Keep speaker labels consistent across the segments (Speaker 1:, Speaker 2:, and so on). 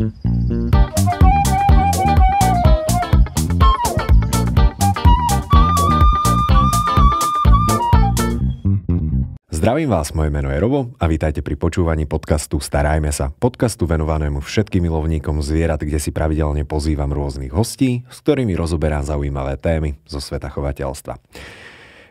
Speaker 1: Zdravím vás, moje meno je Robo a vítajte pri počúvaní podcastu Starajme sa. Podcastu venovanému všetkým milovníkom zvierat, kde si pravidelne pozývam rôznych hostí, s ktorými rozoberám zaujímavé témy zo sveta chovateľstva.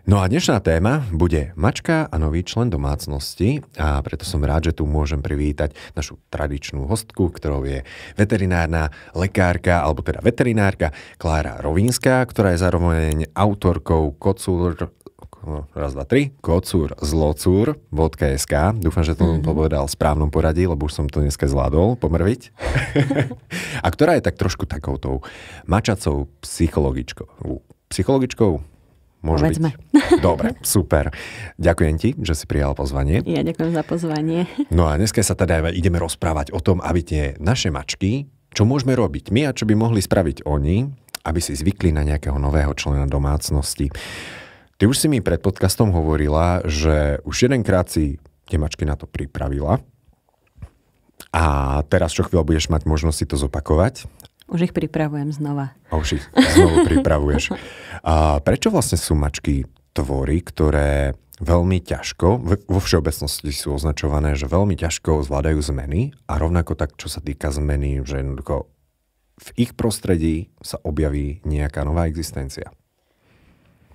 Speaker 1: No a dnešná téma bude mačka a nový člen domácnosti a preto som rád, že tu môžem privítať našu tradičnú hostku, ktorou je veterinárna lekárka, alebo teda veterinárka Klára Rovínska, ktorá je zároveň autorkou kocúr raz, dva, tri, kocúr, zlocúr, .sk. Dúfam, že to mm-hmm. povedal v správnom poradí, lebo už som to dneska zvládol pomrviť. a ktorá je tak trošku takoutou mačacou psychologičkou. Psychologičkou? Môže Povedzme. byť. Dobre, super. Ďakujem ti, že si prijal pozvanie. Ja
Speaker 2: ďakujem za pozvanie.
Speaker 1: No a dneska sa teda ideme rozprávať o tom, aby tie naše mačky, čo môžeme robiť my a čo by mohli spraviť oni, aby si zvykli na nejakého nového člena domácnosti. Ty už si mi pred podcastom hovorila, že už jedenkrát si tie mačky na to pripravila. A teraz čo chvíľa budeš mať možnosť si to zopakovať.
Speaker 2: Už ich pripravujem znova. A už ich znovu pripravuješ.
Speaker 1: A prečo vlastne sú mačky tvory, ktoré veľmi ťažko, vo všeobecnosti sú označované, že veľmi ťažko zvládajú zmeny a rovnako tak, čo sa týka zmeny, že jednoducho v ich prostredí sa objaví nejaká nová
Speaker 2: existencia.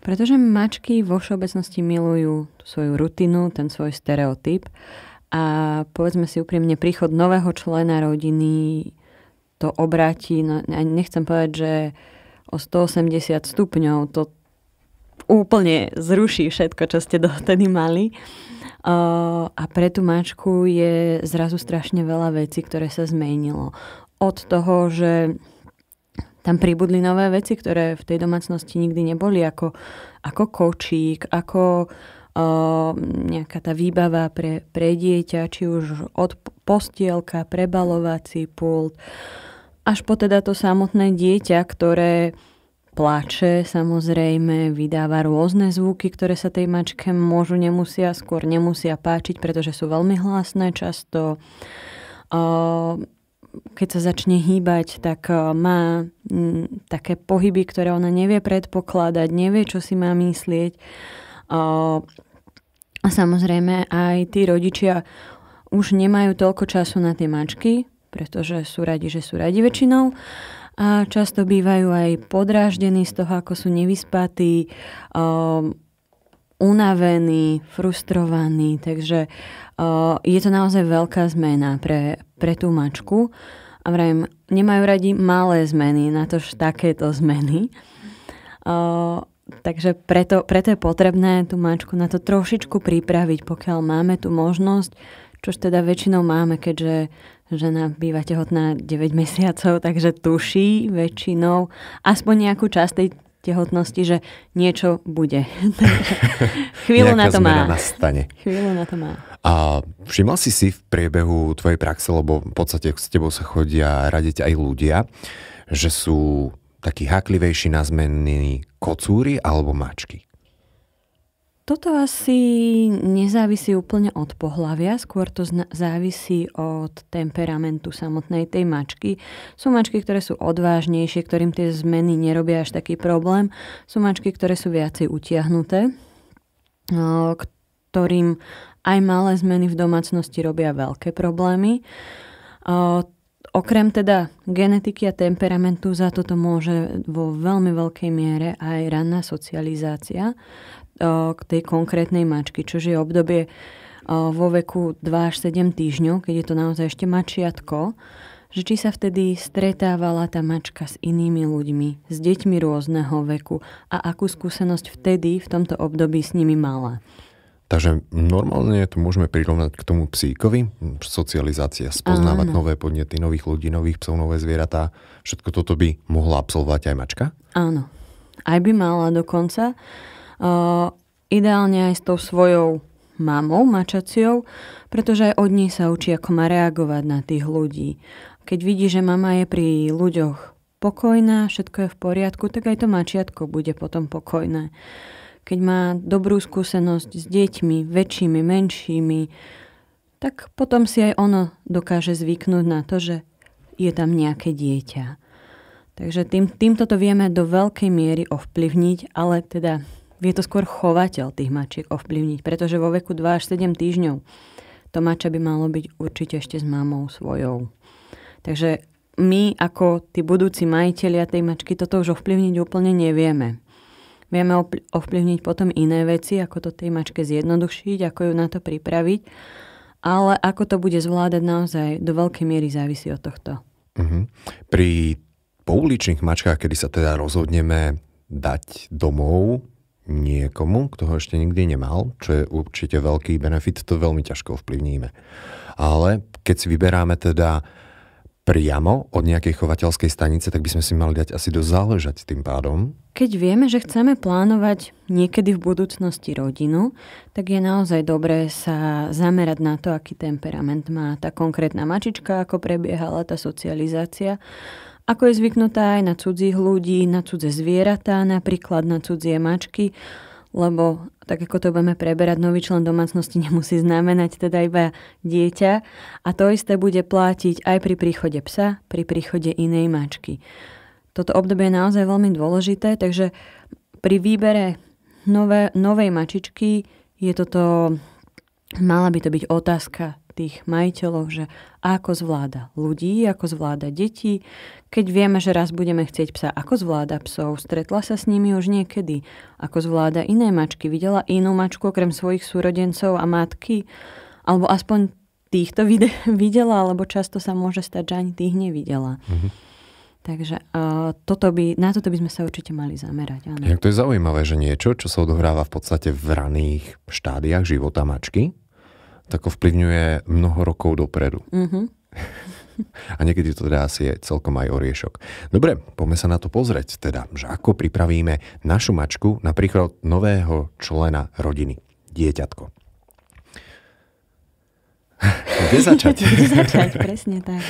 Speaker 2: Pretože mačky vo všeobecnosti milujú tú svoju rutinu, ten svoj stereotyp a povedzme si úprimne, príchod nového člena rodiny to obráti, no, nechcem povedať, že o 180 stupňov. To úplne zruší všetko, čo ste dotedy mali. a pre tú mačku je zrazu strašne veľa vecí, ktoré sa zmenilo. Od toho, že tam pribudli nové veci, ktoré v tej domácnosti nikdy neboli, ako, ako kočík, ako uh, nejaká tá výbava pre, pre dieťa, či už od postielka, prebalovací pult. Uh, až po teda to samotné dieťa, ktoré pláče, samozrejme vydáva rôzne zvuky, ktoré sa tej mačke môžu, nemusia, skôr nemusia páčiť, pretože sú veľmi hlasné často. Keď sa začne hýbať, tak e, má také pohyby, ktoré ona nevie predpokladať, nevie, čo si má myslieť. A samozrejme aj tí rodičia už nemajú toľko času na tie mačky, pretože sú radi, že sú radi väčšinou a často bývajú aj podráždení z toho, ako sú nevyspatí, um, unavení, frustrovaní, takže um, je to naozaj veľká zmena pre, pre tú mačku. A vrajím, nemajú radi malé zmeny, na to takéto zmeny. Uh, takže preto, preto je potrebné tú mačku na to trošičku pripraviť, pokiaľ máme tú možnosť, čož teda väčšinou máme, keďže žena býva tehotná 9 mesiacov, takže tuší väčšinou aspoň nejakú časť tej tehotnosti, že niečo bude. Chvíľu na to má. Nastane. Chvíľu na to má.
Speaker 1: A všimla si si v priebehu tvojej praxe, lebo v podstate s tebou sa chodia radiť aj ľudia, že sú takí haklivejší na zmeny kocúry alebo mačky?
Speaker 2: Toto asi nezávisí úplne od pohlavia, skôr to zna- závisí od temperamentu samotnej tej mačky. Sú mačky, ktoré sú odvážnejšie, ktorým tie zmeny nerobia až taký problém. Sú mačky, ktoré sú viacej utiahnuté, ktorým aj malé zmeny v domácnosti robia veľké problémy. Okrem teda genetiky a temperamentu za toto môže vo veľmi veľkej miere aj ranná socializácia k tej konkrétnej mačky, čo je obdobie vo veku 2 až 7 týždňov, keď je to naozaj ešte mačiatko, že či sa vtedy stretávala tá mačka s inými ľuďmi, s deťmi rôzneho veku a akú skúsenosť vtedy v tomto období s nimi mala.
Speaker 1: Takže normálne to môžeme prirovnať k tomu psíkovi, socializácia, spoznávať Áno. nové podnety, nových ľudí, nových psov, nové zvieratá. Všetko toto by mohla absolvovať aj mačka?
Speaker 2: Áno. Aj by mala dokonca. Eh, ideálne aj s tou svojou mamou, mačaciou, pretože aj od nej sa učí, ako má reagovať na tých ľudí. Keď vidí, že mama je pri ľuďoch pokojná, všetko je v poriadku, tak aj to mačiatko bude potom pokojné. Keď má dobrú skúsenosť s deťmi, väčšími, menšími, tak potom si aj ono dokáže zvyknúť na to, že je tam nejaké dieťa. Takže tým, týmto to vieme do veľkej miery ovplyvniť, ale teda vie to skôr chovateľ tých mačiek ovplyvniť, pretože vo veku 2 až 7 týždňov to mača by malo byť určite ešte s mamou svojou. Takže my ako tí budúci majiteľia tej mačky toto už ovplyvniť úplne nevieme. Vieme ovplyvniť potom iné veci, ako to tej mačke zjednodušiť, ako ju na to pripraviť, ale ako to bude zvládať naozaj do veľkej miery závisí od tohto.
Speaker 1: Uh-huh. Pri pouličných mačkách, kedy sa teda rozhodneme dať domov, niekomu, kto ho ešte nikdy nemal, čo je určite veľký benefit, to veľmi ťažko ovplyvníme. Ale keď si vyberáme teda priamo od nejakej chovateľskej stanice, tak by sme si mali dať asi do záležať tým pádom.
Speaker 2: Keď vieme, že chceme plánovať niekedy v budúcnosti rodinu, tak je naozaj dobré sa zamerať na to, aký temperament má tá konkrétna mačička, ako prebiehala tá socializácia ako je zvyknutá aj na cudzích ľudí, na cudze zvieratá, napríklad na cudzie mačky, lebo tak ako to budeme preberať, nový člen domácnosti nemusí znamenať teda iba dieťa a to isté bude platiť aj pri príchode psa, pri príchode inej mačky. Toto obdobie je naozaj veľmi dôležité, takže pri výbere nové, novej mačičky je toto, mala by to byť otázka tých majiteľov, že ako zvláda ľudí, ako zvláda detí. Keď vieme, že raz budeme chcieť psa, ako zvláda psov, stretla sa s nimi už niekedy, ako zvláda iné mačky, videla inú mačku okrem svojich súrodencov a matky, alebo aspoň týchto vide- videla, alebo často sa môže stať, že ani tých nevidela. Mm-hmm. Takže uh, toto by, na toto by sme sa určite mali zamerať. Áno. Ja,
Speaker 1: to je zaujímavé, že niečo, čo sa odohráva v podstate v raných štádiách života mačky, tak ovplyvňuje mnoho rokov dopredu. Mm-hmm. A niekedy to teda asi je celkom aj oriešok. Dobre, poďme sa na to pozrieť teda, že ako pripravíme našu mačku na príchod nového člena rodiny, dieťatko.
Speaker 2: Kde začať? Kde začať, presne tak.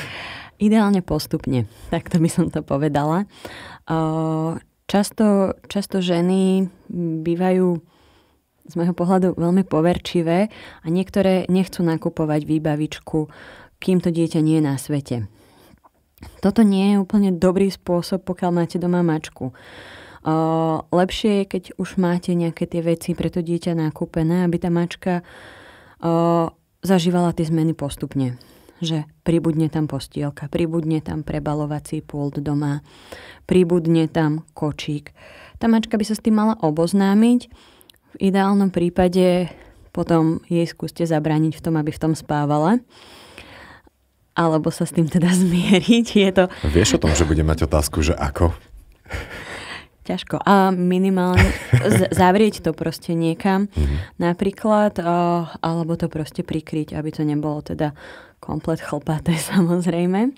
Speaker 2: Ideálne postupne, to by som to povedala. Často, často ženy bývajú z môjho pohľadu veľmi poverčivé a niektoré nechcú nakupovať výbavičku, kým to dieťa nie je na svete. Toto nie je úplne dobrý spôsob, pokiaľ máte doma mačku. O, lepšie je, keď už máte nejaké tie veci pre to dieťa nakúpené, aby tá mačka o, zažívala tie zmeny postupne. Že pribudne tam postielka, pribudne tam prebalovací pult doma, pribudne tam kočík. Tá mačka by sa s tým mala oboznámiť v ideálnom prípade potom jej skúste zabrániť v tom, aby v tom spávala alebo sa s tým teda zmieriť. Je to...
Speaker 1: Vieš o tom, že bude mať otázku, že ako?
Speaker 2: Ťažko. A minimálne z- zavrieť to proste niekam mm-hmm. napríklad, o, eh, alebo to proste prikryť, aby to nebolo teda komplet chlpaté samozrejme.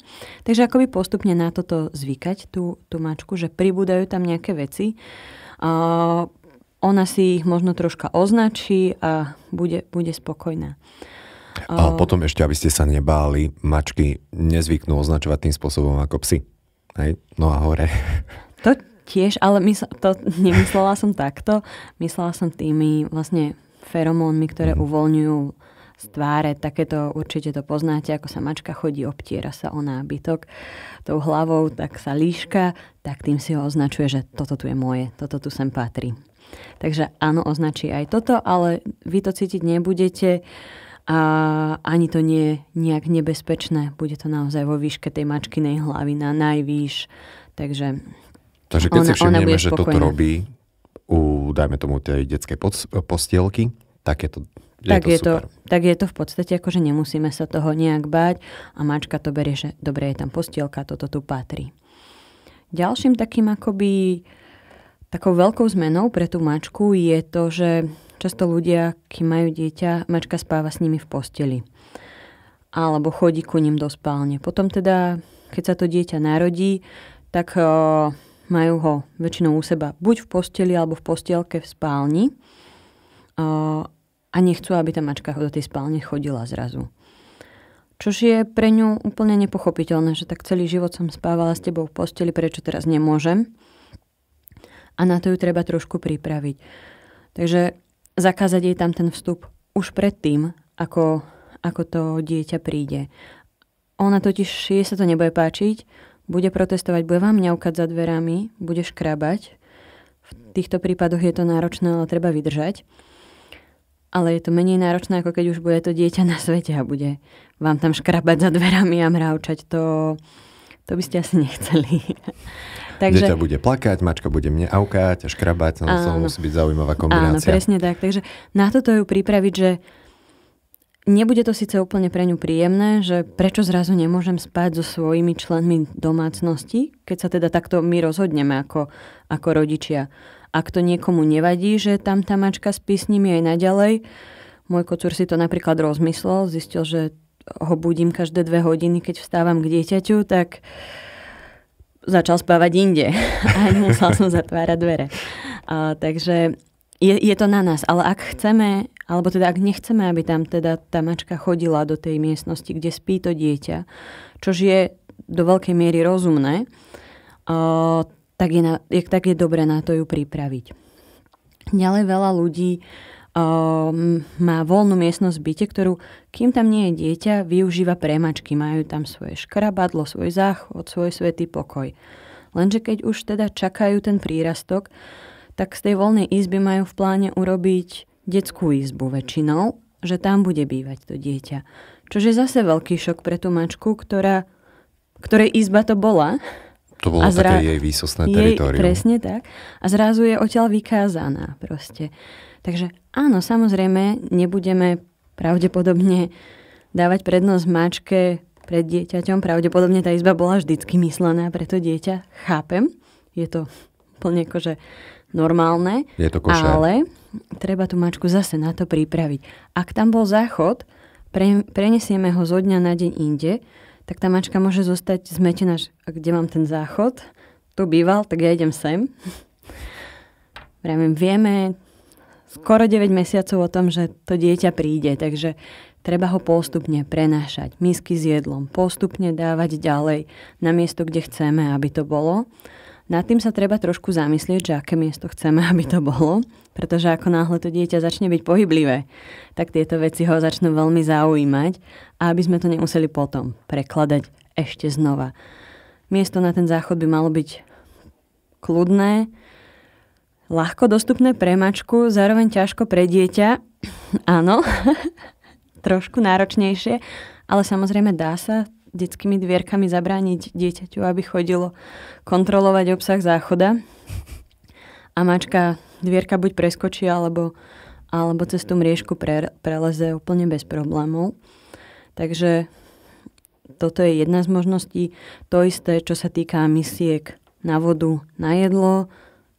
Speaker 2: Takže akoby postupne na toto zvykať, tú, tú mačku, že pribúdajú tam nejaké veci. O, eh, ona si ich možno troška označí a bude, bude spokojná. A
Speaker 1: potom ešte, aby ste sa nebáli, mačky nezvyknú označovať tým spôsobom ako psy. Hej? No a hore.
Speaker 2: To tiež, ale mysl- to nemyslela som takto. Myslela som tými vlastne feromónmi, ktoré mm. uvoľňujú z tváre. Takéto určite to poznáte, ako sa mačka chodí, obtiera sa o nábytok tou hlavou, tak sa líška, tak tým si ho označuje, že toto tu je moje, toto tu sem patrí. Takže áno, označí aj toto, ale vy to cítiť nebudete a ani to nie je nejak nebezpečné. Bude to naozaj vo výške tej mačkinej hlavy na najvýš. Takže Takže keď ona, si všimneme, že toto robí
Speaker 1: u, dajme tomu, tej detskej postielky, tak je to je tak, to je super.
Speaker 2: to, tak je to v podstate ako, že nemusíme sa toho nejak báť a mačka to berie, že dobre je tam postielka, toto tu patrí. Ďalším takým akoby uh, Takou veľkou zmenou pre tú mačku je to, že často ľudia, keď majú dieťa, mačka spáva s nimi v posteli. Alebo chodí ku ním do spálne. Potom teda, keď sa to dieťa narodí, tak o, majú ho väčšinou u seba buď v posteli, alebo v postielke v spálni. O, a nechcú, aby tá mačka do tej spálne chodila zrazu. Čož je pre ňu úplne nepochopiteľné, že tak celý život som spávala s tebou v posteli, prečo teraz nemôžem a na to ju treba trošku pripraviť. Takže zakázať jej tam ten vstup už predtým, ako, ako to dieťa príde. Ona totiž, jej sa to nebude páčiť, bude protestovať, bude vám mňaukať za dverami, bude škrabať. V týchto prípadoch je to náročné, ale treba vydržať. Ale je to menej náročné, ako keď už bude to dieťa na svete a bude vám tam škrabať za dverami a mravčať. To, to by ste asi nechceli. Takže... Dieťa
Speaker 1: bude plakať, mačka bude mne aukať a škrabať, no to musí byť zaujímavá kombinácia. Áno, presne
Speaker 2: tak. Takže na toto ju pripraviť, že nebude to síce úplne pre ňu príjemné, že prečo zrazu nemôžem spať so svojimi členmi domácnosti, keď sa teda takto my rozhodneme ako, ako rodičia. Ak to niekomu nevadí, že tam tá mačka spí s nimi aj naďalej, môj kocúr si to napríklad rozmyslel, zistil, že ho budím každé dve hodiny, keď vstávam k dieťaťu, tak začal spávať inde a nemusel som zatvárať dvere. A, takže je, je to na nás, ale ak chceme, alebo teda ak nechceme, aby tam teda tá mačka chodila do tej miestnosti, kde spí to dieťa, čož je do veľkej miery rozumné, a, tak, je na, je, tak je dobré na to ju pripraviť. Ďalej veľa ľudí Ehm, má voľnú miestnosť v byte, ktorú, kým tam nie je dieťa, využíva premačky, Majú tam svoje škrabadlo, svoj záchod, svoj svetý pokoj. Lenže keď už teda čakajú ten prírastok, tak z tej voľnej izby majú v pláne urobiť detskú izbu väčšinou, že tam bude bývať to dieťa. Čo je zase veľký šok pre tú mačku, ktorá, ktorej izba to bola, to bolo zra... také jej výsostné jej, teritorium. Presne tak. A zrazu je odtiaľ vykázaná proste. Takže áno, samozrejme, nebudeme pravdepodobne dávať prednosť mačke pred dieťaťom. Pravdepodobne tá izba bola vždycky myslená pre to dieťa. Chápem, je to plne akože normálne. Je to Ale treba tú mačku zase na to pripraviť. Ak tam bol záchod, pre, prenesieme ho zo dňa na deň inde, tak tá mačka môže zostať zmetená, že kde mám ten záchod, tu býval, tak ja idem sem. Vravím, vieme skoro 9 mesiacov o tom, že to dieťa príde, takže treba ho postupne prenášať. Misky s jedlom postupne dávať ďalej na miesto, kde chceme, aby to bolo. Nad tým sa treba trošku zamyslieť, že aké miesto chceme, aby to bolo, pretože ako náhle to dieťa začne byť pohyblivé, tak tieto veci ho začnú veľmi zaujímať a aby sme to nemuseli potom prekladať ešte znova. Miesto na ten záchod by malo byť kľudné, ľahko dostupné pre mačku, zároveň ťažko pre dieťa. Áno, trošku náročnejšie, ale samozrejme dá sa detskými dvierkami zabrániť dieťaťu, aby chodilo kontrolovať obsah záchoda. A mačka dvierka buď preskočí, alebo, alebo cez tú mriežku pre, preleze úplne bez problémov. Takže toto je jedna z možností. To isté, čo sa týka misiek na vodu, na jedlo,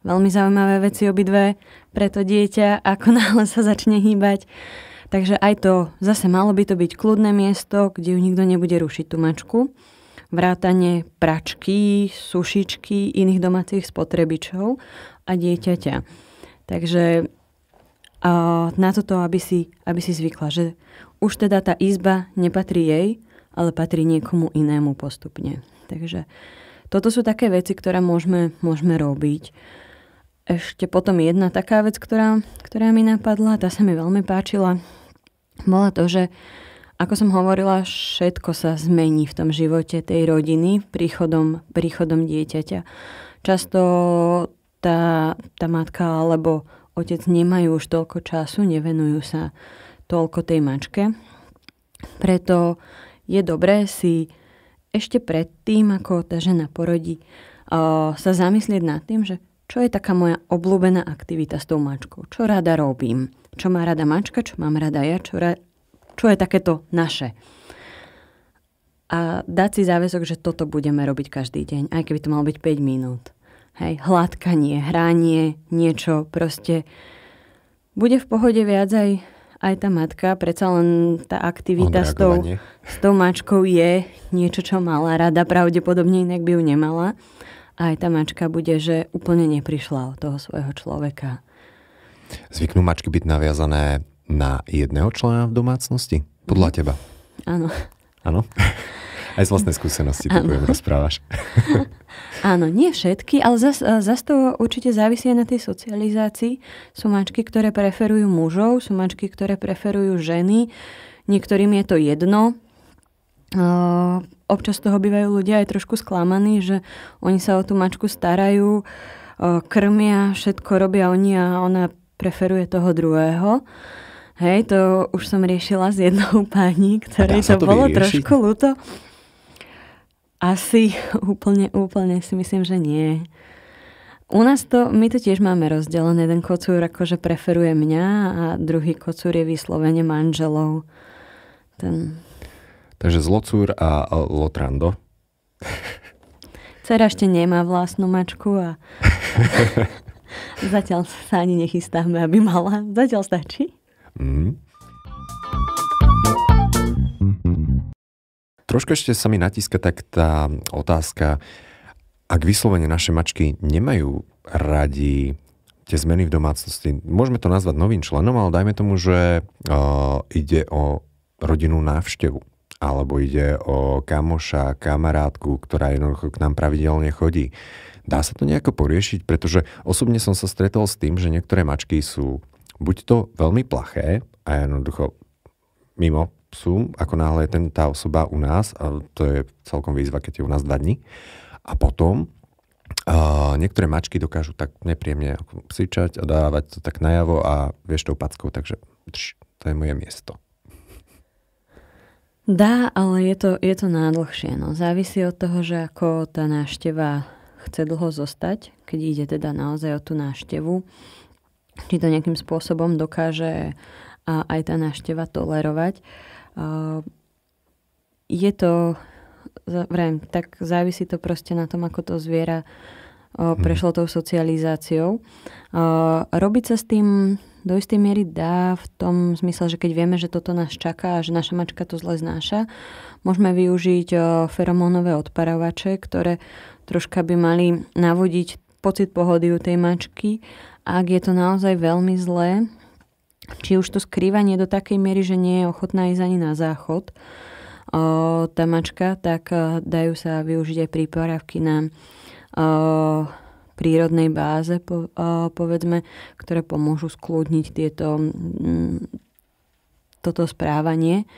Speaker 2: veľmi zaujímavé veci obidve pre to dieťa, ako náhle sa začne hýbať. Takže aj to, zase malo by to byť kľudné miesto, kde ju nikto nebude rušiť tú mačku. Vrátanie pračky, sušičky, iných domácich spotrebičov a dieťaťa. Takže a na toto, aby si, aby si zvykla, že už teda tá izba nepatrí jej, ale patrí niekomu inému postupne. Takže toto sú také veci, ktoré môžeme, môžeme robiť. Ešte potom jedna taká vec, ktorá, ktorá mi napadla, tá sa mi veľmi páčila, bola to, že ako som hovorila, všetko sa zmení v tom živote tej rodiny príchodom, príchodom dieťaťa. Často tá, tá matka alebo otec nemajú už toľko času, nevenujú sa toľko tej mačke. Preto je dobré si ešte predtým, ako tá žena porodí, sa zamyslieť nad tým, že čo je taká moja obľúbená aktivita s tou mačkou? Čo rada robím? Čo má rada mačka? Čo mám rada ja? Čo, ra... čo je takéto naše? A dať si záväzok, že toto budeme robiť každý deň, aj keby to malo byť 5 minút. Hej, hladkanie, hranie, niečo proste. Bude v pohode viac aj, aj tá matka, predsa len tá aktivita s tou, s tou mačkou je niečo, čo mala rada, pravdepodobne inak by ju nemala aj tá mačka bude, že úplne neprišla od toho svojho človeka.
Speaker 1: Zvyknú mačky byť naviazané na jedného člena v domácnosti? Podľa mhm. teba? Áno. Áno? Aj z vlastnej skúsenosti to budem rozprávaš.
Speaker 2: Áno, nie všetky, ale zase to určite závisí na tej socializácii. Sú mačky, ktoré preferujú mužov, sú mačky, ktoré preferujú ženy. Niektorým je to jedno, občas občas toho bývajú ľudia aj trošku sklamaní, že oni sa o tú mačku starajú, krmia, všetko robia oni a ona preferuje toho druhého. Hej, to už som riešila s jednou pani, ktorej to, to bolo trošku ľúto. Asi úplne, úplne si myslím, že nie. U nás to, my to tiež máme rozdelené. Jeden kocúr akože preferuje mňa a druhý kocúr je vyslovene manželov. Ten
Speaker 1: Takže Zlocúr a Lotrando.
Speaker 2: Cera ešte nemá vlastnú mačku a zatiaľ sa ani nechystáme, aby mala. Zatiaľ stačí.
Speaker 1: Mm. Trošku ešte sa mi natíska tak tá otázka, ak vyslovene naše mačky nemajú radi tie zmeny v domácnosti, môžeme to nazvať novým členom, ale dajme tomu, že uh, ide o rodinnú návštevu alebo ide o kamoša, kamarátku, ktorá jednoducho k nám pravidelne chodí. Dá sa to nejako poriešiť, pretože osobne som sa stretol s tým, že niektoré mačky sú buď to veľmi plaché a jednoducho mimo sú, ako náhle je ten, tá osoba u nás, a to je celkom výzva, keď je u nás dva dní. A potom Uh, niektoré mačky dokážu tak nepríjemne psičať a dávať to tak najavo a vieš tou packou, takže drž, to je moje miesto.
Speaker 2: Dá, ale je to, je to nádlhšie. No. Závisí od toho, že ako tá nášteva chce dlho zostať, keď ide teda naozaj o tú náštevu, či to nejakým spôsobom dokáže a aj tá nášteva tolerovať. Je to, vrajím, tak závisí to proste na tom, ako to zviera mhm. prešlo tou socializáciou. Robiť sa s tým do istej miery dá v tom zmysle, že keď vieme, že toto nás čaká a že naša mačka to zle znáša, môžeme využiť e, feromónové odparovače, ktoré troška by mali navodiť pocit pohody u tej mačky. Ak je to naozaj veľmi zlé, či už to skrývanie do takej miery, že nie je ochotná ísť ani na záchod, e, tá mačka, tak e, dajú sa využiť aj prípravky na prírodnej báze, po, povedzme, ktoré pomôžu skľudniť tieto, toto správanie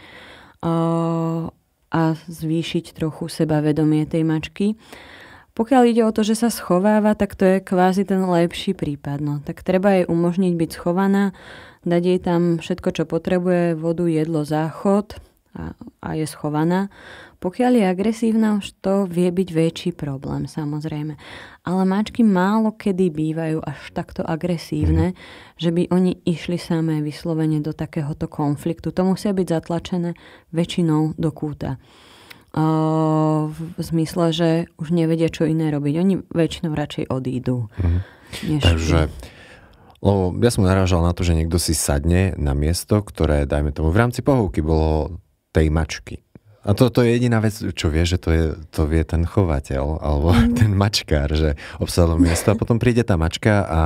Speaker 2: a zvýšiť trochu sebavedomie tej mačky. Pokiaľ ide o to, že sa schováva, tak to je kvázi ten lepší prípad. No. Tak treba jej umožniť byť schovaná, dať jej tam všetko, čo potrebuje, vodu, jedlo, záchod a, a je schovaná. Pokiaľ je agresívna, už to vie byť väčší problém, samozrejme. Ale mačky málo kedy bývajú až takto agresívne, mm že by oni išli samé vyslovene do takéhoto konfliktu. To musia byť zatlačené väčšinou do kúta v zmysle, že už nevedia, čo iné robiť. Oni väčšinou radšej odídu. Mm. Takže,
Speaker 1: lebo ja som narážal na to, že niekto si sadne na miesto, ktoré, dajme tomu, v rámci pohovky bolo tej mačky. A to, to je jediná vec, čo vie, že to, je, to vie ten chovateľ, alebo mhm. ten mačkár, že obsadol miesto a potom príde tá mačka a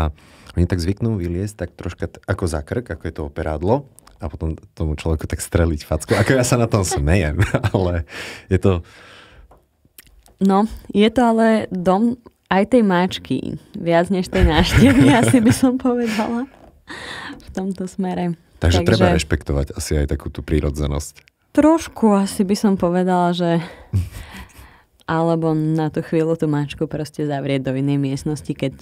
Speaker 1: oni tak zvyknú vyliesť tak troška t- ako za krk, ako je to operádlo a potom tomu človeku tak streliť facku. Ako ja sa na tom smejem, ale je to...
Speaker 2: No, je to ale dom aj tej mačky, viac než tej náštevy, asi by som povedala v tomto smere. Takže, Takže treba
Speaker 1: rešpektovať asi aj takú tú prírodzenosť.
Speaker 2: Trošku asi by som povedala, že alebo na tú chvíľu tú mačku proste zavrieť do inej miestnosti, keď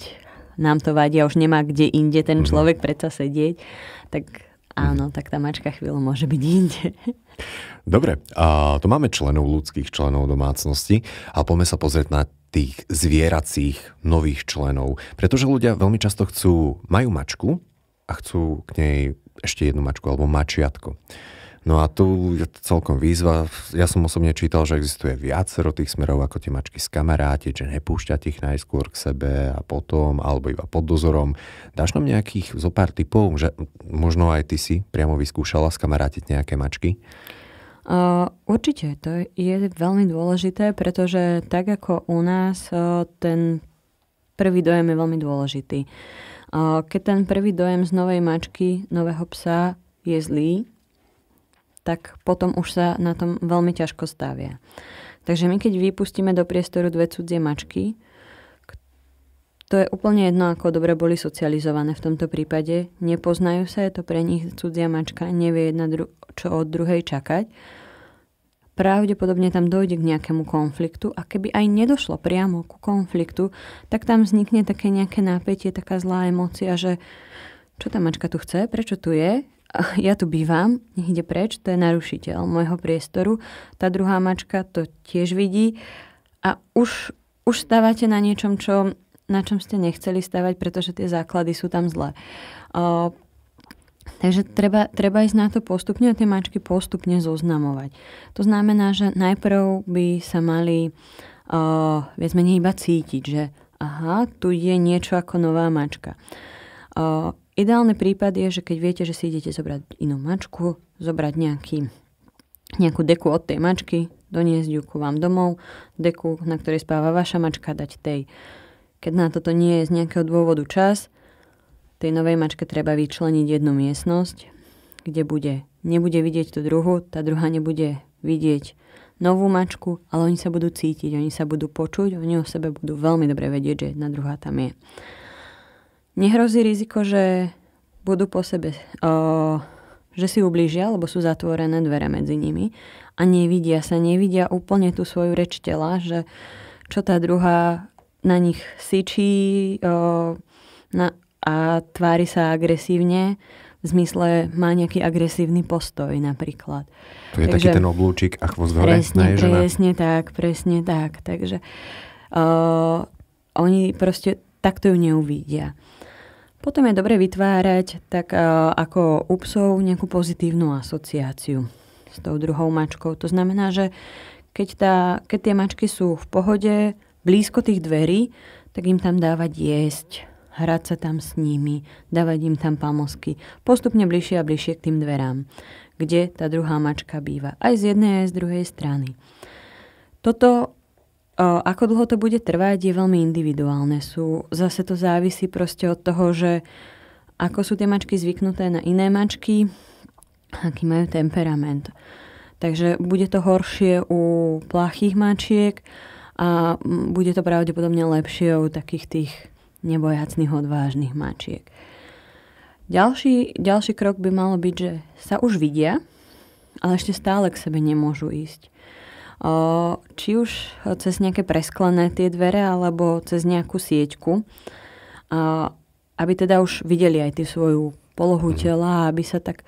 Speaker 2: nám to a už nemá kde inde ten mhm. človek predsa sedieť, tak áno, tak tá mačka chvíľu môže byť inde.
Speaker 1: Dobre, a to máme členov ľudských členov domácnosti a poďme sa pozrieť na tých zvieracích nových členov, pretože ľudia veľmi často chcú, majú mačku a chcú k nej ešte jednu mačku alebo mačiatko. No a tu je to celkom výzva. Ja som osobne čítal, že existuje viacero tých smerov, ako tie mačky s kamaráti, že nepúšťať ich najskôr k sebe a potom, alebo iba pod dozorom. Dáš nám nejakých zo pár typov, že možno aj ty si priamo vyskúšala skamarátiť nejaké mačky?
Speaker 2: Uh, určite, to je veľmi dôležité, pretože tak ako u nás uh, ten prvý dojem je veľmi dôležitý. Uh, keď ten prvý dojem z novej mačky, nového psa je zlý, tak potom už sa na tom veľmi ťažko stavia. Takže my keď vypustíme do priestoru dve cudzie mačky, to je úplne jedno, ako dobre boli socializované v tomto prípade. Nepoznajú sa, je to pre nich cudzia mačka, nevie jedna dru- čo od druhej čakať. Pravdepodobne tam dojde k nejakému konfliktu a keby aj nedošlo priamo ku konfliktu, tak tam vznikne také nejaké nápetie, taká zlá emocia, že čo tá mačka tu chce, prečo tu je, ja tu bývam, nech ide preč, to je narušiteľ môjho priestoru. Tá druhá mačka to tiež vidí a už, už stávate na niečom, čo, na čom ste nechceli stavať, pretože tie základy sú tam zlé. O, takže treba, treba ísť na to postupne a tie mačky postupne zoznamovať. To znamená, že najprv by sa mali o, viac menej iba cítiť, že aha, tu je niečo ako nová mačka. O, Ideálny prípad je, že keď viete, že si idete zobrať inú mačku, zobrať nejaký, nejakú deku od tej mačky, doniesť ju ku vám domov, deku, na ktorej spáva vaša mačka, dať tej. Keď na toto nie je z nejakého dôvodu čas, tej novej mačke treba vyčleniť jednu miestnosť, kde bude, nebude vidieť tú druhú, tá druhá nebude vidieť novú mačku, ale oni sa budú cítiť, oni sa budú počuť, oni o sebe budú veľmi dobre vedieť, že jedna druhá tam je. Nehrozí riziko, že budú po sebe, o, že si ublížia, lebo sú zatvorené dvere medzi nimi a nevidia sa, nevidia úplne tú svoju reč tela, že čo tá druhá na nich syčí o, na, a tvári sa agresívne, v zmysle má nejaký agresívny postoj napríklad. To je Takže, taký ten oblúčik a chvost hore. Presne, presne tak, presne tak. Takže uh, oni proste takto ju neuvidia. Potom je dobre vytvárať tak e, ako u psov nejakú pozitívnu asociáciu s tou druhou mačkou. To znamená, že keď, tá, keď tie mačky sú v pohode, blízko tých dverí, tak im tam dávať jesť, hrať sa tam s nimi, dávať im tam pamosky, postupne bližšie a bližšie k tým dverám, kde tá druhá mačka býva, aj z jednej, aj z druhej strany. Toto ako dlho to bude trvať, je veľmi individuálne. Sú, zase to závisí proste od toho, že ako sú tie mačky zvyknuté na iné mačky, aký majú temperament. Takže bude to horšie u plachých mačiek a bude to pravdepodobne lepšie u takých tých nebojacných, odvážnych mačiek. Ďalší, ďalší krok by malo byť, že sa už vidia, ale ešte stále k sebe nemôžu ísť či už cez nejaké presklené tie dvere alebo cez nejakú sieťku, aby teda už videli aj tú svoju polohu mhm. tela, aby sa tak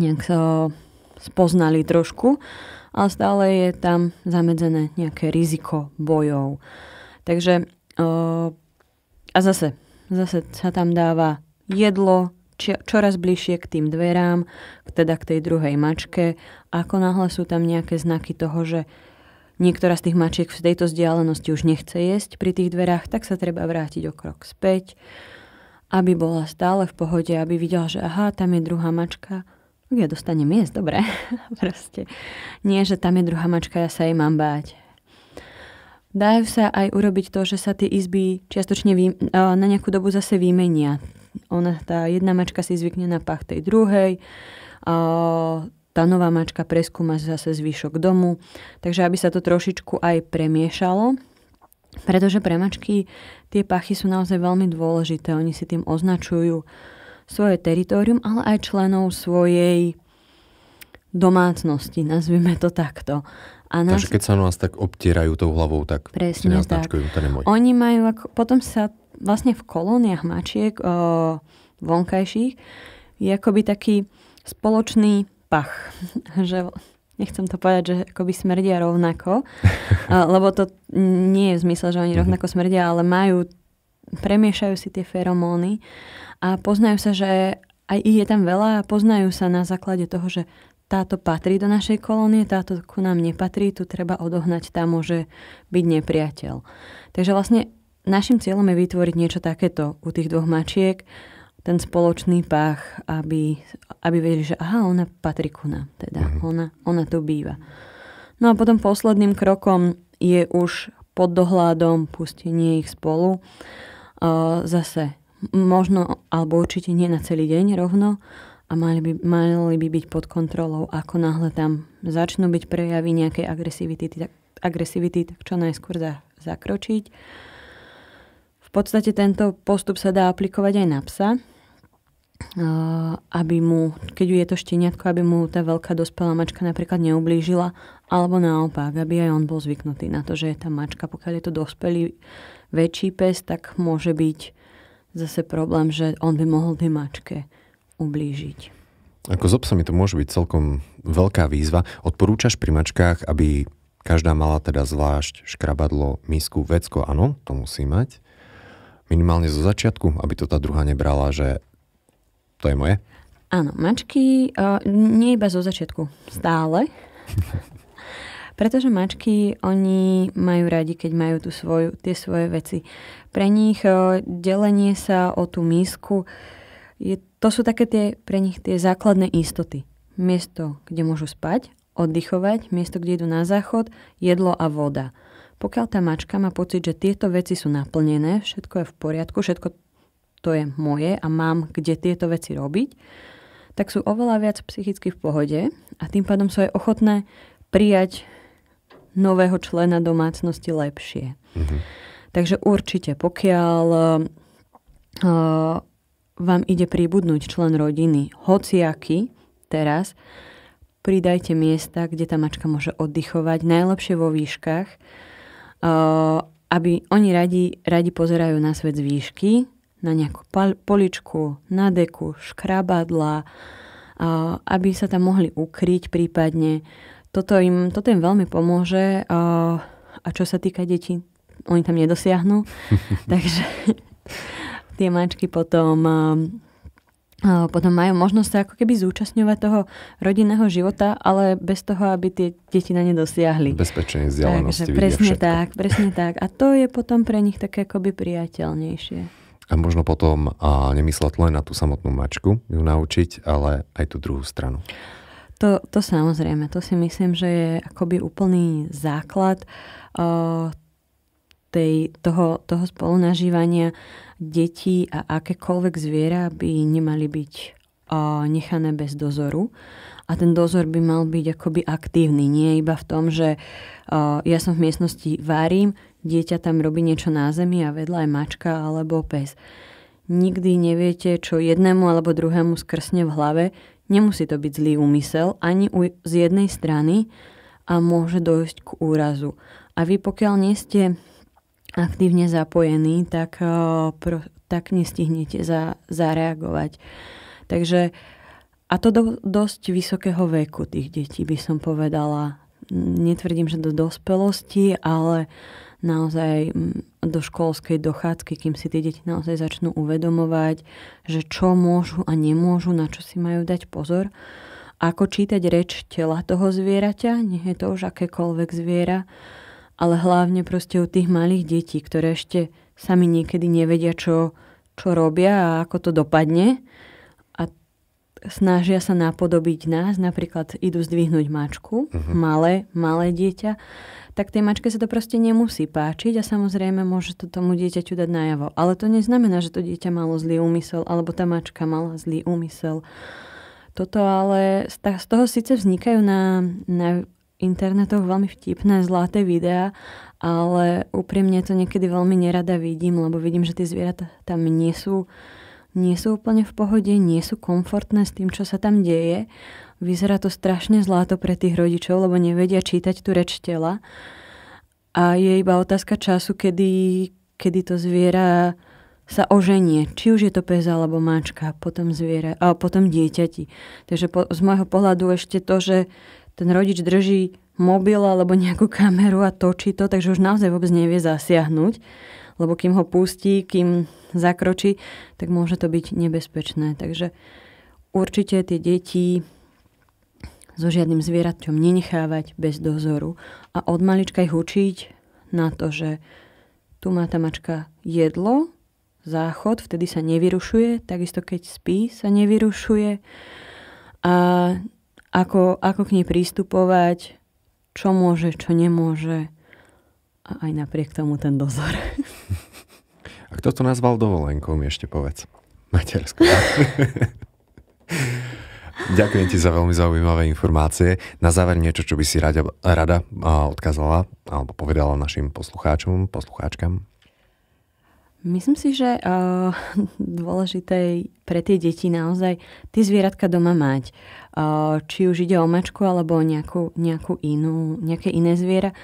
Speaker 2: nejak sa spoznali trošku, ale stále je tam zamedzené nejaké riziko bojov. Takže a zase, zase sa tam dáva jedlo, čoraz bližšie k tým dverám, teda k tej druhej mačke. Ako náhle sú tam nejaké znaky toho, že niektorá z tých mačiek v tejto vzdialenosti už nechce jesť pri tých dverách, tak sa treba vrátiť o krok späť, aby bola stále v pohode, aby videla, že aha, tam je druhá mačka, tak ja dostanem jesť, dobre. Proste. Nie, že tam je druhá mačka, ja sa jej mám báť. Dajú sa aj urobiť to, že sa tie izby čiastočne vý... na nejakú dobu zase vymenia. Ona, tá jedna mačka si zvykne na pach tej druhej. A tá nová mačka preskúma zase zvyšok domu. Takže aby sa to trošičku aj premiešalo, pretože pre mačky tie pachy sú naozaj veľmi dôležité. Oni si tým označujú svoje teritorium, ale aj členov svojej domácnosti, nazvime to takto. A nás... Takže
Speaker 1: keď sa nás tak obtierajú tou hlavou, tak Presne si nás tak. Oni
Speaker 2: majú, ako, potom sa vlastne v kolóniách mačiek o, vonkajších je akoby taký spoločný pach. že nechcem to povedať, že akoby smrdia rovnako, lebo to nie je v zmysle, že oni mhm. rovnako smrdia, ale majú, premiešajú si tie feromóny a poznajú sa, že aj ich je tam veľa a poznajú sa na základe toho, že táto patrí do našej kolónie, táto ku nám nepatrí, tu treba odohnať, tam môže byť nepriateľ. Takže vlastne Našim cieľom je vytvoriť niečo takéto u tých dvoch mačiek, ten spoločný pách, aby, aby vedeli, že aha, ona patrí ku nám, teda mm-hmm. ona, ona tu býva. No a potom posledným krokom je už pod dohľadom pustenie ich spolu. Uh, zase možno, alebo určite nie na celý deň rovno, a mali by, mali by byť pod kontrolou. Ako náhle tam začnú byť prejavy nejakej agresivity, tak, agresivity, tak čo najskôr za, zakročiť podstate tento postup sa dá aplikovať aj na psa, uh, aby mu, keď je to šteniatko, aby mu tá veľká dospelá mačka napríklad neublížila, alebo naopak, aby aj on bol zvyknutý na to, že je tá mačka, pokiaľ je to dospelý väčší pes, tak môže byť zase problém, že on by mohol tej mačke ublížiť.
Speaker 1: Ako s so obsami to môže byť celkom veľká výzva. Odporúčaš pri mačkách, aby každá mala teda zvlášť škrabadlo, misku, vecko, áno, to musí mať minimálne zo začiatku, aby to tá druhá nebrala, že to je moje?
Speaker 2: Áno, mačky uh, nie iba zo začiatku, stále. Pretože mačky, oni majú radi, keď majú tu svoju, tie svoje veci. Pre nich uh, delenie sa o tú mísku, je, to sú také tie, pre nich tie základné istoty. Miesto, kde môžu spať, oddychovať, miesto, kde idú na záchod, jedlo a voda. Pokiaľ tá mačka má pocit, že tieto veci sú naplnené, všetko je v poriadku, všetko to je moje a mám kde tieto veci robiť, tak sú oveľa viac psychicky v pohode a tým pádom sú aj ochotné prijať nového člena domácnosti lepšie. Mm-hmm. Takže určite, pokiaľ uh, vám ide príbudnúť člen rodiny, hociaky, teraz, pridajte miesta, kde tá mačka môže oddychovať, najlepšie vo výškach, aby oni radi, radi pozerajú na svet z výšky, na nejakú poličku, na deku, škrabadla, aby sa tam mohli ukryť prípadne. Toto im, toto im veľmi pomôže a čo sa týka detí, oni tam nedosiahnu. Takže tie mačky potom potom majú možnosť sa ako keby zúčastňovať toho rodinného života, ale bez toho, aby tie deti na ne dosiahli.
Speaker 1: Bezpečenie vzdialenosti Takže, presne všetko.
Speaker 2: tak, presne tak. A to je potom pre nich také akoby priateľnejšie.
Speaker 1: A možno potom a nemyslať len na tú samotnú mačku, ju naučiť, ale aj tú druhú stranu.
Speaker 2: To, to samozrejme, to si myslím, že je akoby úplný základ uh, tej, toho, toho spolunažívania detí a akékoľvek zviera by nemali byť nechané bez dozoru. A ten dozor by mal byť akoby aktívny, nie iba v tom, že ja som v miestnosti varím, dieťa tam robí niečo na zemi a vedľa je mačka alebo pes. Nikdy neviete, čo jednému alebo druhému skrsne v hlave. Nemusí to byť zlý úmysel ani u, z jednej strany a môže dojsť k úrazu. A vy pokiaľ nie ste aktívne zapojení, tak, eh, pro, tak nestihnete za, zareagovať. Takže a to do dosť vysokého veku tých detí by som povedala. Netvrdím, že do dospelosti, ale naozaj mm, do školskej dochádzky, kým si tie deti naozaj začnú uvedomovať, že čo môžu a nemôžu, na čo si majú dať pozor. Ako čítať reč tela toho zvieraťa, nie je to už akékoľvek zviera, ale hlavne proste u tých malých detí, ktoré ešte sami niekedy nevedia, čo, čo robia a ako to dopadne a snažia sa napodobiť nás, napríklad idú zdvihnúť mačku, uh-huh. malé, malé dieťa, tak tej mačke sa to proste nemusí páčiť a samozrejme môže to tomu dieťaťu dať najavo. Ale to neznamená, že to dieťa malo zlý úmysel alebo tá mačka mala zlý úmysel. Toto ale z toho síce vznikajú na, na internetoch veľmi vtipné, zlaté videá, ale úprimne to niekedy veľmi nerada vidím, lebo vidím, že tie zvieratá tam nie sú, nie sú úplne v pohode, nie sú komfortné s tým, čo sa tam deje. Vyzerá to strašne zláto pre tých rodičov, lebo nevedia čítať tú reč tela. A je iba otázka času, kedy, kedy to zviera sa oženie, či už je to pes alebo mačka, potom zviera, a potom dieťati. Takže po, z môjho pohľadu ešte to, že ten rodič drží mobil alebo nejakú kameru a točí to, takže už naozaj vôbec nevie zasiahnuť, lebo kým ho pustí, kým zakročí, tak môže to byť nebezpečné. Takže určite tie deti so žiadnym zvieratom nenechávať bez dozoru a od malička ich učiť na to, že tu má tá mačka jedlo, záchod, vtedy sa nevyrušuje, takisto keď spí, sa nevyrušuje a ako, ako k nej prístupovať, čo môže, čo nemôže a aj napriek tomu ten dozor.
Speaker 1: A kto to nazval dovolenkou, mi ešte povedz. Matersko. Ďakujem ti za veľmi zaujímavé informácie. Na záver niečo, čo by si rada, rada odkázala alebo povedala našim poslucháčom, poslucháčkam?
Speaker 2: Myslím si, že uh, dôležité pre tie deti naozaj tie zvieratka doma mať. Eh, či už ide o mačku alebo o nejakú, nejakú inú, nejaké iné zviera.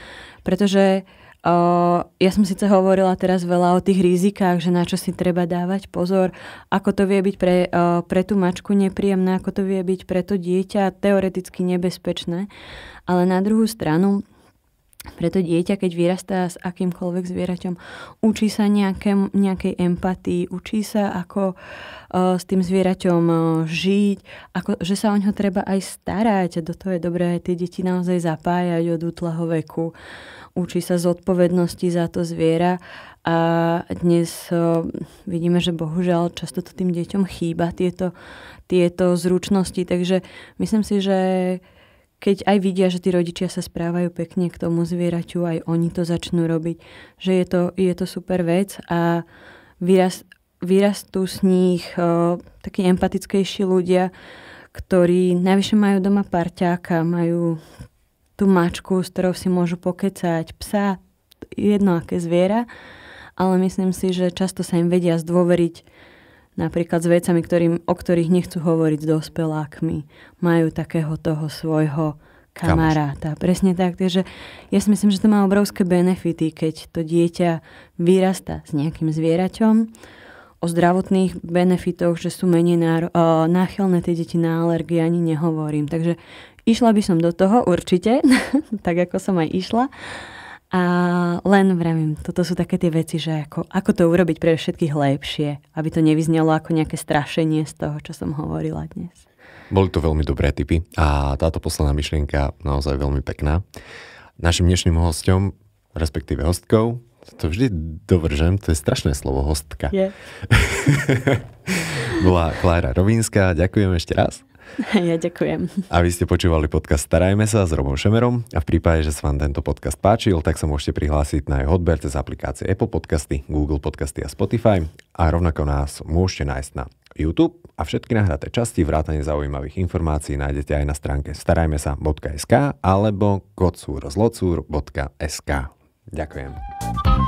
Speaker 2: Pretože eh, ja som síce hovorila teraz veľa o tých rizikách, že na čo si treba dávať pozor, ako to vie byť pre, eh, pre tú mačku nepríjemné, ako to vie byť pre to dieťa teoreticky nebezpečné, ale na druhú stranu preto dieťa, keď vyrastá s akýmkoľvek zvieraťom, učí sa nejaké, nejakej empatii, učí sa, ako o, e, s tým zvieraťom o, e, žiť, ako, že sa o ňo treba aj starať. Do toho je dobré aj tie deti naozaj zapájať od útlaho veku. Učí sa zodpovednosti za to zviera a dnes o, e, vidíme, že bohužiaľ často to tým deťom chýba, tieto, tieto zručnosti. Takže myslím si, že keď aj vidia, že tí rodičia sa správajú pekne k tomu zvieraťu, aj oni to začnú robiť. Že je to, je to super vec a vyrast, vyrastú z nich uh, takí empatickejší ľudia, ktorí najvyššie majú doma parťáka, majú tú mačku, s ktorou si môžu pokecať, psa, jedno aké zviera, ale myslím si, že často sa im vedia zdôveriť napríklad s vecami, ktorým, o ktorých nechcú hovoriť s dospelákmi. Majú takého toho svojho kamaráta. Kamoš. Presne tak. Takže ja si myslím, že to má obrovské benefity, keď to dieťa vyrasta s nejakým zvieraťom. O zdravotných benefitoch, že sú menej náro- náchylné tie deti na alergie, ani nehovorím. Takže išla by som do toho určite, tak ako som aj išla. Uh, a len vravím, toto sú také tie veci, že ako, ako to urobiť pre všetkých lepšie, aby to nevyznelo ako nejaké strašenie z toho, čo som hovorila dnes.
Speaker 1: Boli to veľmi dobré typy a táto posledná myšlienka naozaj veľmi pekná. Našim dnešným hostom, respektíve hostkou, to vždy dovržem, to je strašné slovo hostka. Yeah. Bola Klára Rovinská, ďakujem ešte raz.
Speaker 2: Ja ďakujem.
Speaker 1: A vy ste počúvali podcast Starajme sa s Robom Šemerom a v prípade, že sa vám tento podcast páčil, tak sa môžete prihlásiť na jeho odber cez aplikácie Apple Podcasty, Google Podcasty a Spotify a rovnako nás môžete nájsť na YouTube a všetky nahraté časti vrátane zaujímavých informácií nájdete aj na stránke starajme sa.sk alebo kocúrozlocúr.sk. Ďakujem.